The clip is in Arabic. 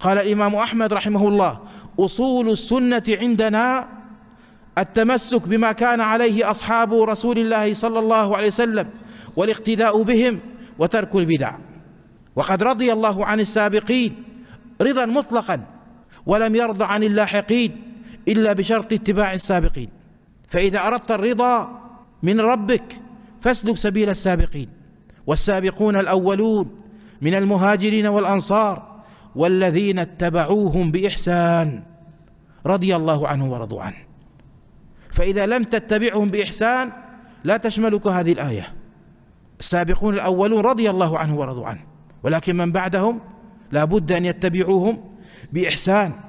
قال الإمام أحمد رحمه الله أصول السنة عندنا التمسك بما كان عليه أصحاب رسول الله صلى الله عليه وسلم والاقتداء بهم وترك البدع وقد رضي الله عن السابقين رضا مطلقا ولم يرضى عن اللاحقين إلا بشرط اتباع السابقين فإذا أردت الرضا من ربك فاسلك سبيل السابقين والسابقون الأولون من المهاجرين والأنصار والذين اتبعوهم باحسان رضي الله عنه ورضوا عنه فاذا لم تتبعهم باحسان لا تشملك هذه الايه السابقون الاولون رضي الله عنه ورضوا عنه ولكن من بعدهم لا بد ان يتبعوهم باحسان